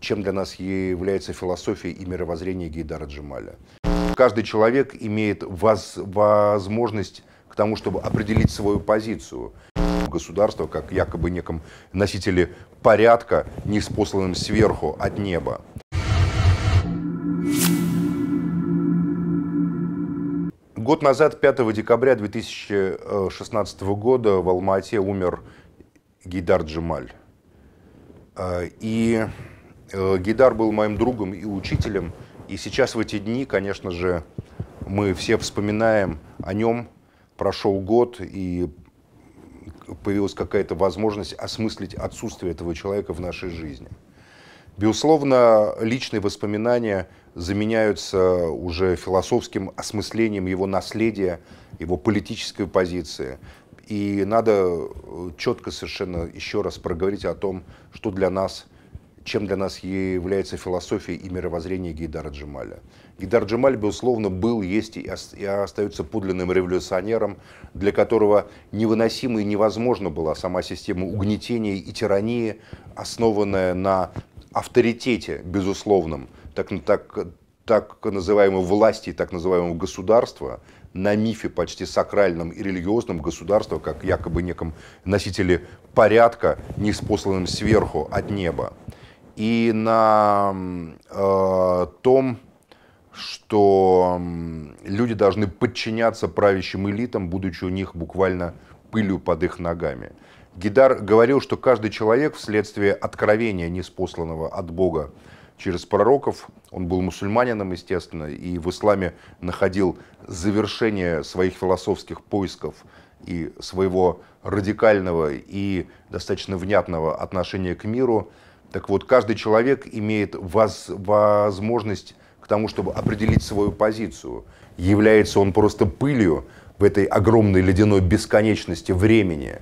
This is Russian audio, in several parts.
чем для нас является философия и мировоззрение Гейдара Джамаля. Каждый человек имеет воз, возможность к тому, чтобы определить свою позицию государства, как якобы неком носителе порядка, не неспосланным сверху от неба. Год назад, 5 декабря 2016 года, в Алмате умер Гейдар Джемаль. Э, и Э, Гидар был моим другом и учителем. И сейчас в эти дни, конечно же, мы все вспоминаем о нем. Прошел год, и появилась какая-то возможность осмыслить отсутствие этого человека в нашей жизни. Безусловно, личные воспоминания заменяются уже философским осмыслением его наследия, его политической позиции. И надо э, четко совершенно еще раз проговорить о том, что для нас – чем для нас является философия и мировоззрение Гейдара Джемаля. Гейдар Джемаль, безусловно, был, есть и остается подлинным революционером, для которого невыносимо и невозможно была сама система угнетения и тирании, основанная на авторитете безусловном, так, так, так называемой власти, так называемого государства, на мифе почти сакральном и религиозном государства, как якобы неком носителе порядка, неспосланным сверху от неба и на э, том, что люди должны подчиняться правящим элитам, будучи у них буквально пылью под их ногами. Гидар говорил, что каждый человек вследствие откровения, неспосланного от Бога через пророков, он был мусульманином, естественно, и в исламе находил завершение своих философских поисков и своего радикального и достаточно внятного отношения к миру – так вот, каждый человек имеет воз, возможность к тому, чтобы определить свою позицию. Является он просто пылью в этой огромной ледяной бесконечности времени,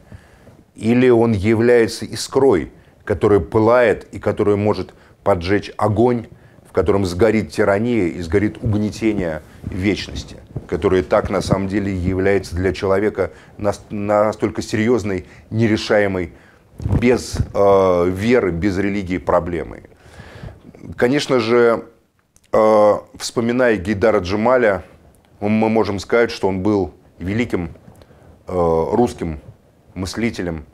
или он является искрой, которая пылает и которая может поджечь огонь, в котором сгорит тирания и сгорит угнетение вечности, которое так на самом деле является для человека настолько серьезной, нерешаемой без э, веры, без религии проблемой. Конечно же, э, вспоминая Гейдара Джамаля, мы можем сказать, что он был великим э, русским мыслителем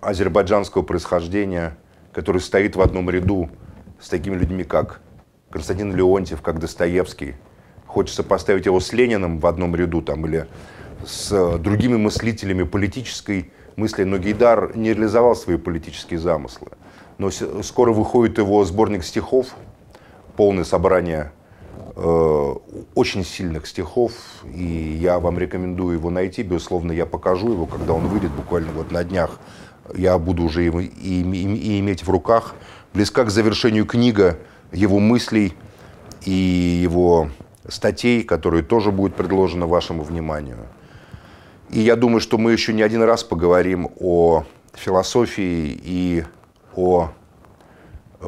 азербайджанского происхождения, который стоит в одном ряду с такими людьми, как Константин Леонтьев, как Достоевский. Хочется поставить его с Лениным в одном ряду там, или с э, другими мыслителями политической мысли, но Гейдар не реализовал свои политические замыслы. Но скоро выходит его сборник стихов, полное собрание э, очень сильных стихов, и я вам рекомендую его найти. Безусловно, я покажу его, когда он выйдет, буквально вот на днях. Я буду уже его и, и, и иметь в руках. Близка к завершению книга его мыслей и его статей, которые тоже будут предложены вашему вниманию. И я думаю, что мы еще не один раз поговорим о философии и о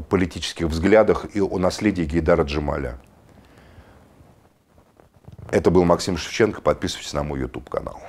политических взглядах и о наследии Гейдара Джамаля. Это был Максим Шевченко. Подписывайтесь на мой YouTube-канал.